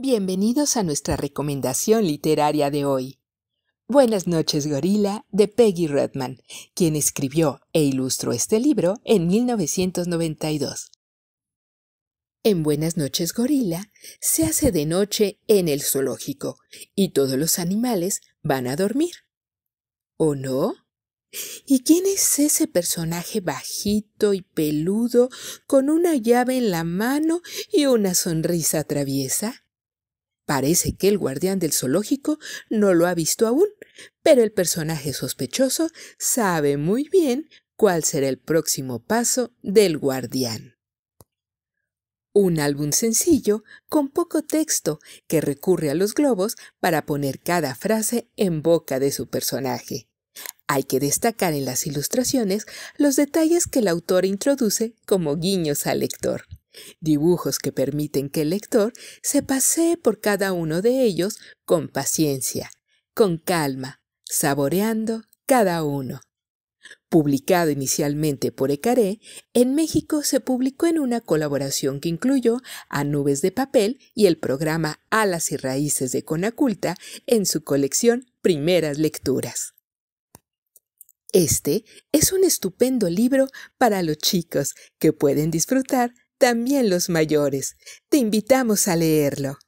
Bienvenidos a nuestra recomendación literaria de hoy. Buenas noches, Gorila, de Peggy Redman, quien escribió e ilustró este libro en 1992. En Buenas noches, Gorila, se hace de noche en el zoológico y todos los animales van a dormir. ¿O no? ¿Y quién es ese personaje bajito y peludo con una llave en la mano y una sonrisa traviesa? Parece que el guardián del zoológico no lo ha visto aún, pero el personaje sospechoso sabe muy bien cuál será el próximo paso del guardián. Un álbum sencillo, con poco texto, que recurre a los globos para poner cada frase en boca de su personaje. Hay que destacar en las ilustraciones los detalles que el autor introduce como guiños al lector dibujos que permiten que el lector se pasee por cada uno de ellos con paciencia, con calma, saboreando cada uno. Publicado inicialmente por Ecaré, en México se publicó en una colaboración que incluyó a Nubes de Papel y el programa Alas y Raíces de Conaculta en su colección Primeras Lecturas. Este es un estupendo libro para los chicos que pueden disfrutar también los mayores. Te invitamos a leerlo.